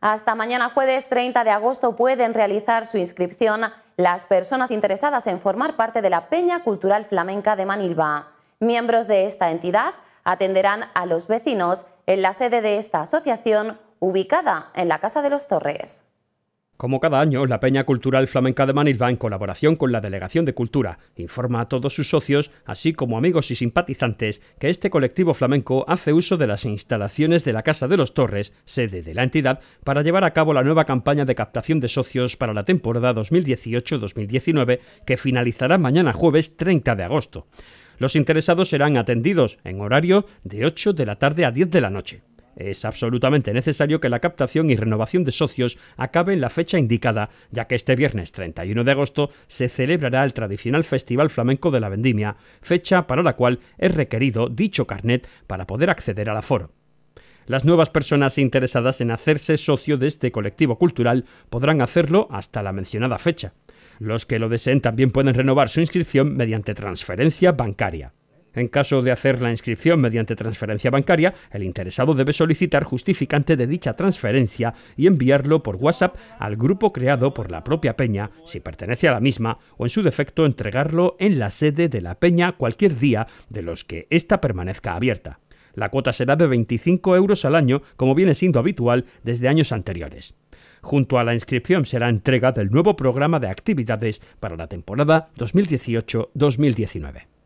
Hasta mañana jueves 30 de agosto pueden realizar su inscripción las personas interesadas en formar parte de la Peña Cultural Flamenca de Manilva. Miembros de esta entidad atenderán a los vecinos en la sede de esta asociación ubicada en la Casa de los Torres. Como cada año, la Peña Cultural Flamenca de Manilva, en colaboración con la Delegación de Cultura, informa a todos sus socios, así como amigos y simpatizantes, que este colectivo flamenco hace uso de las instalaciones de la Casa de los Torres, sede de la entidad, para llevar a cabo la nueva campaña de captación de socios para la temporada 2018-2019, que finalizará mañana jueves 30 de agosto. Los interesados serán atendidos en horario de 8 de la tarde a 10 de la noche. Es absolutamente necesario que la captación y renovación de socios acabe en la fecha indicada, ya que este viernes 31 de agosto se celebrará el tradicional Festival Flamenco de la Vendimia, fecha para la cual es requerido dicho carnet para poder acceder al aforo. Las nuevas personas interesadas en hacerse socio de este colectivo cultural podrán hacerlo hasta la mencionada fecha. Los que lo deseen también pueden renovar su inscripción mediante transferencia bancaria. En caso de hacer la inscripción mediante transferencia bancaria, el interesado debe solicitar justificante de dicha transferencia y enviarlo por WhatsApp al grupo creado por la propia peña, si pertenece a la misma, o en su defecto entregarlo en la sede de la peña cualquier día de los que ésta permanezca abierta. La cuota será de 25 euros al año, como viene siendo habitual desde años anteriores. Junto a la inscripción será entrega del nuevo programa de actividades para la temporada 2018-2019.